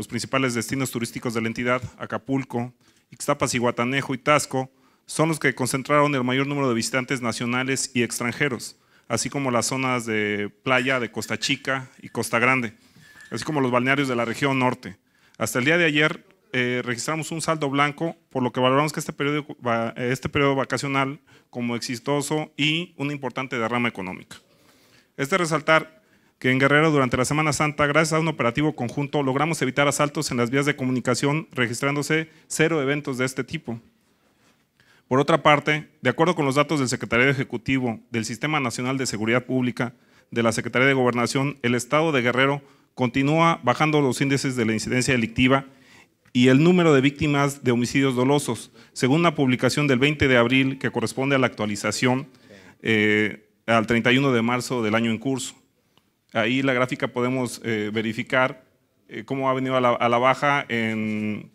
los principales destinos turísticos de la entidad, Acapulco, Ixtapas y y Tasco, son los que concentraron el mayor número de visitantes nacionales y extranjeros, así como las zonas de playa de Costa Chica y Costa Grande, así como los balnearios de la región norte. Hasta el día de ayer eh, registramos un saldo blanco, por lo que valoramos que este periodo, este periodo vacacional como exitoso y una importante derrama económica. Es de resaltar que en Guerrero durante la Semana Santa, gracias a un operativo conjunto, logramos evitar asaltos en las vías de comunicación, registrándose cero eventos de este tipo. Por otra parte, de acuerdo con los datos del Secretario Ejecutivo del Sistema Nacional de Seguridad Pública de la Secretaría de Gobernación, el Estado de Guerrero continúa bajando los índices de la incidencia delictiva y el número de víctimas de homicidios dolosos, según una publicación del 20 de abril que corresponde a la actualización eh, al 31 de marzo del año en curso. Ahí la gráfica podemos eh, verificar eh, cómo ha venido a la, baja en,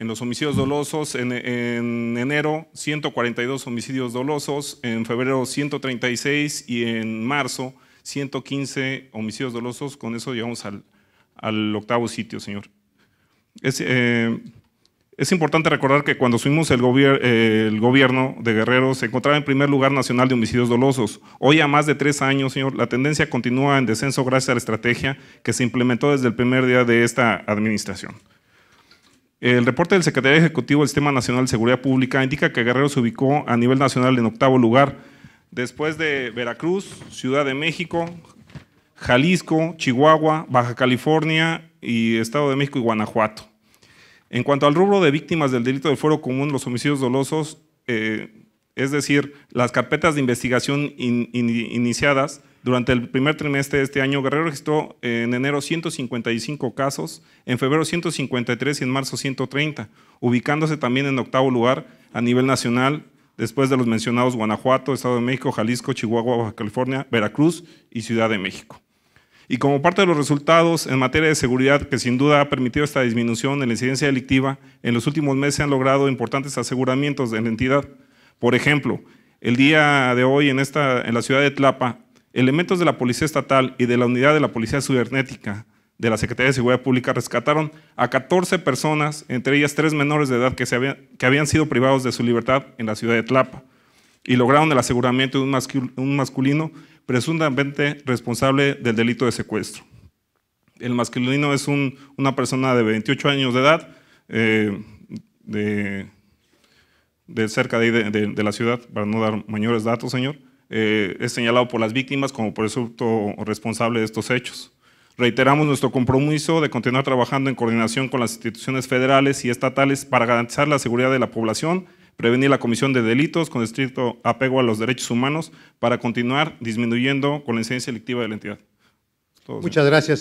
en, los homicidios dolosos. En, enero, 142 homicidios dolosos, en febrero 136 y en marzo 115 homicidios dolosos. Con eso llegamos al, octavo sitio, señor. Es, eh, es importante recordar que cuando subimos el, eh, el, gobierno de Guerrero se encontraba en primer lugar nacional de homicidios dolosos. Hoy, a más de tres años, señor, la tendencia continúa en descenso gracias a la estrategia que se implementó desde el primer día de esta administración. El reporte del Secretario Ejecutivo del Sistema Nacional de Seguridad Pública indica que Guerrero se ubicó a nivel nacional en octavo lugar, después de Veracruz, Ciudad de México, Jalisco, Chihuahua, Baja California y Estado de México y Guanajuato. En cuanto al rubro de víctimas del delito del fuero común, los homicidios dolosos, eh, es decir, las carpetas de investigación iniciadas, durante el primer trimestre de este año, Guerrero registró eh, en enero 155 casos, en febrero 153 y en marzo 130, ubicándose también en octavo lugar a nivel nacional, después de los mencionados Guanajuato, Estado de México, Jalisco, Chihuahua, Baja California, Veracruz y Ciudad de México. Y como parte de los resultados en materia de seguridad, que sin duda ha permitido esta disminución de la incidencia delictiva, en los últimos meses se han logrado importantes aseguramientos de la entidad. Por ejemplo, el día de hoy en, esta, en la ciudad de Tlapa, elementos de la Policía Estatal y de la Unidad de la Policía Cibernética de la Secretaría de Seguridad Pública rescataron a 14 personas, entre ellas tres menores de edad que, se que habían sido privados de su libertad en la ciudad de Tlapa y lograron el aseguramiento de un, masculino presuntamente responsable del delito de secuestro. El masculino es una persona de 28 años de edad, eh, de, cerca de, la ciudad, para no dar mayores datos, señor. Eh, es señalado por las víctimas como presunto responsable de estos hechos. Reiteramos nuestro compromiso de continuar trabajando en coordinación con las instituciones federales y estatales para garantizar la seguridad de la población prevenir la comisión de delitos con estricto apego a los derechos humanos para continuar disminuyendo con la incidencia delictiva de la entidad. Muchas gracias.